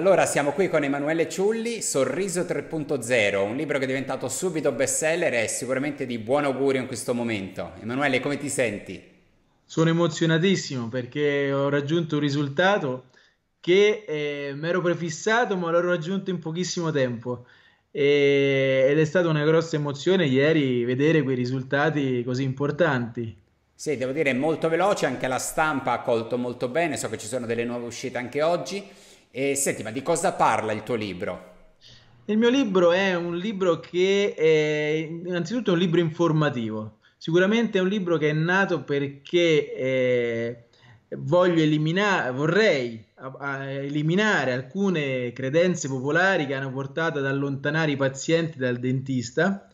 Allora, siamo qui con Emanuele Ciulli, Sorriso 3.0, un libro che è diventato subito bestseller e sicuramente di buon augurio in questo momento. Emanuele, come ti senti? Sono emozionatissimo perché ho raggiunto un risultato che eh, mi ero prefissato ma l'ho raggiunto in pochissimo tempo e, ed è stata una grossa emozione ieri vedere quei risultati così importanti. Sì, devo dire molto veloce, anche la stampa ha colto molto bene, so che ci sono delle nuove uscite anche oggi. E senti, ma di cosa parla il tuo libro? Il mio libro è un libro che è innanzitutto un libro informativo. Sicuramente è un libro che è nato perché eh, voglio eliminare, vorrei a, a eliminare alcune credenze popolari che hanno portato ad allontanare i pazienti dal dentista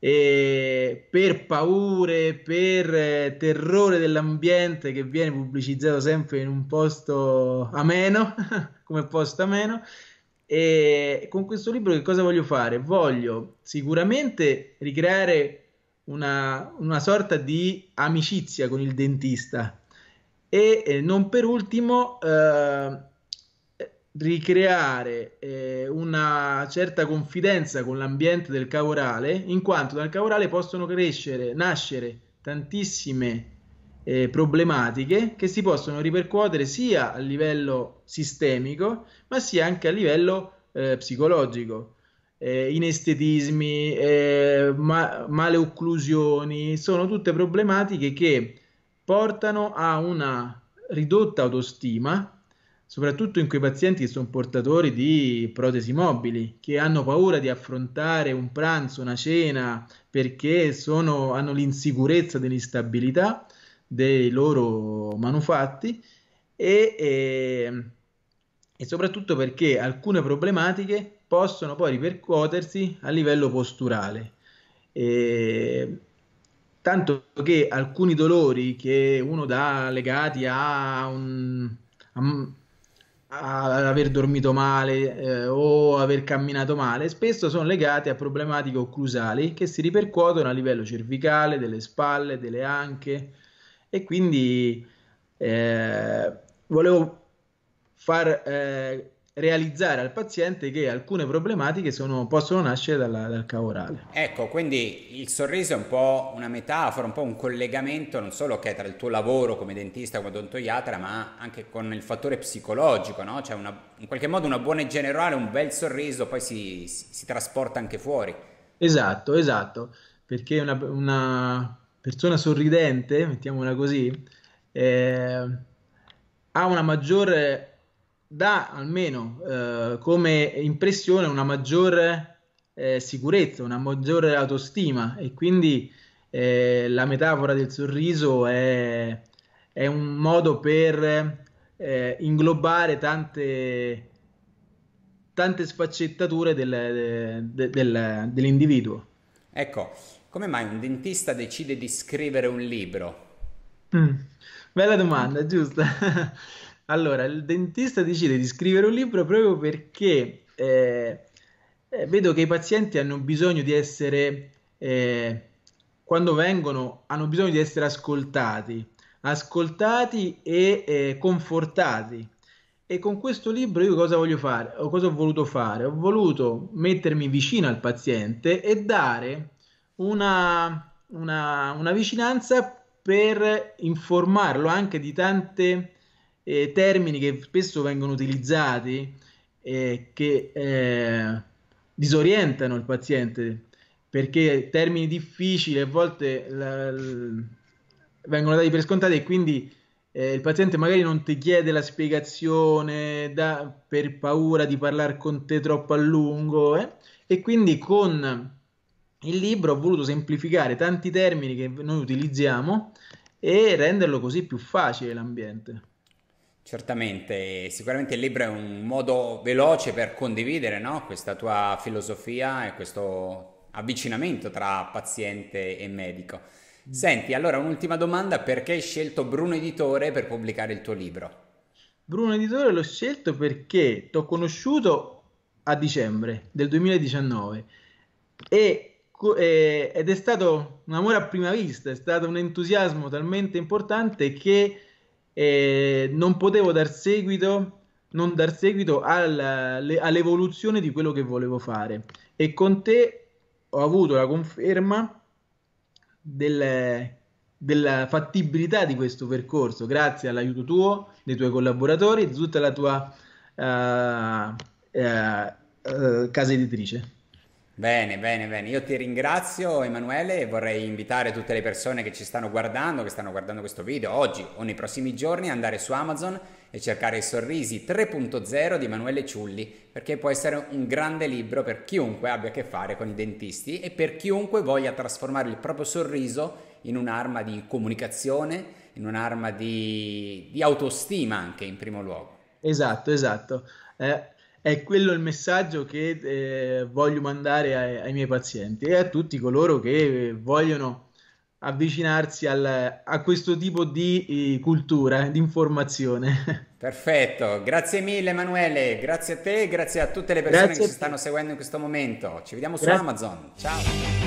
eh, per paure, per eh, terrore dell'ambiente che viene pubblicizzato sempre in un posto ameno, come posto ameno. E con questo libro che cosa voglio fare? Voglio sicuramente ricreare una, una sorta di amicizia con il dentista e eh, non per ultimo eh, ricreare eh, una certa confidenza con l'ambiente del cavorale, in quanto dal cavorale possono crescere, nascere tantissime eh, problematiche che si possono ripercuotere sia a livello sistemico, ma sia anche a livello eh, psicologico. Eh, inestetismi, eh, ma- maleocclusioni, sono tutte problematiche che portano a una ridotta autostima soprattutto in quei pazienti che sono portatori di protesi mobili, che hanno paura di affrontare un pranzo, una cena, perché sono, hanno l'insicurezza dell'instabilità dei loro manufatti e, e, ehm, e soprattutto perché alcune problematiche possono poi ripercuotersi a livello posturale. E, ehm, tanto che alcuni dolori che uno dà legati a un, a ad aver dormito male eh, o aver camminato male, spesso sono legate a problematiche occlusali che si ripercuotono a livello cervicale, delle spalle, delle anche e quindi eh, volevo far eh, realizzare al paziente che alcune problematiche sono, possono nascere dalla, dal cavo orale. Ecco, quindi il sorriso è un po' una metafora, un po' un collegamento non solo che è tra il tuo lavoro come dentista, come odontoiatra, ma anche con il fattore psicologico, no? Cioè una, in qualche modo una buona igiene orale, un bel sorriso poi si, si, si trasporta anche fuori. Esatto, esatto, perché una, una persona sorridente, mettiamola così, eh, ha una maggiore dà almeno eh, come impressione una maggiore eh, sicurezza, una maggiore autostima e quindi eh, la metafora del sorriso è, è un modo per eh, inglobare tante, tante sfaccettature del, de, del, dell'individuo. Ecco, come mai un dentista decide di scrivere un libro? Mm, bella domanda, giusta. Allora, il dentista decide di scrivere un libro proprio perché eh, eh, vedo che i pazienti hanno bisogno di essere, eh, quando vengono, hanno bisogno di essere ascoltati, ascoltati e eh, confortati. E con questo libro io cosa voglio fare? O cosa ho voluto fare? Ho voluto mettermi vicino al paziente e dare una, una, una vicinanza per informarlo anche di tante eh, termini che spesso vengono utilizzati eh, che eh, disorientano il paziente perché termini difficili a volte la, la, vengono dati per scontati e quindi eh, il paziente magari non ti chiede la spiegazione da, per paura di parlare con te troppo a lungo eh? e quindi con il libro ho voluto semplificare tanti termini che noi utilizziamo e renderlo così più facile l'ambiente. Certamente, sicuramente il libro è un modo veloce per condividere no? questa tua filosofia e questo avvicinamento tra paziente e medico. Mm. Senti, allora un'ultima domanda, perché hai scelto Bruno Editore per pubblicare il tuo libro? Bruno Editore l'ho scelto perché ti conosciuto a dicembre del 2019 e, e, ed è stato un amore a prima vista, è stato un entusiasmo talmente importante che eh, non potevo dar seguito non dar seguito alla, le, all'evoluzione di quello che volevo fare e con te ho avuto la conferma del, della fattibilità di questo percorso grazie all'aiuto tuo, dei tuoi collaboratori e di tutta la tua uh, uh, uh, casa editrice. Bene, bene, bene. Io ti ringrazio Emanuele e vorrei invitare tutte le persone che ci stanno guardando, che stanno guardando questo video oggi o nei prossimi giorni, ad andare su Amazon e cercare i Sorrisi 3.0 di Emanuele Ciulli, perché può essere un grande libro per chiunque abbia a che fare con i dentisti e per chiunque voglia trasformare il proprio sorriso in un'arma di comunicazione, in un'arma di, di autostima anche in primo luogo. Esatto, esatto. Eh è quello il messaggio che eh, voglio mandare ai, ai, miei pazienti e a tutti coloro che vogliono avvicinarsi al, a questo tipo di eh, cultura, eh, di informazione. Perfetto, grazie mille Emanuele, grazie a te, grazie a tutte le persone grazie che ci stanno seguendo in questo momento. Ci vediamo grazie. su Amazon. Ciao.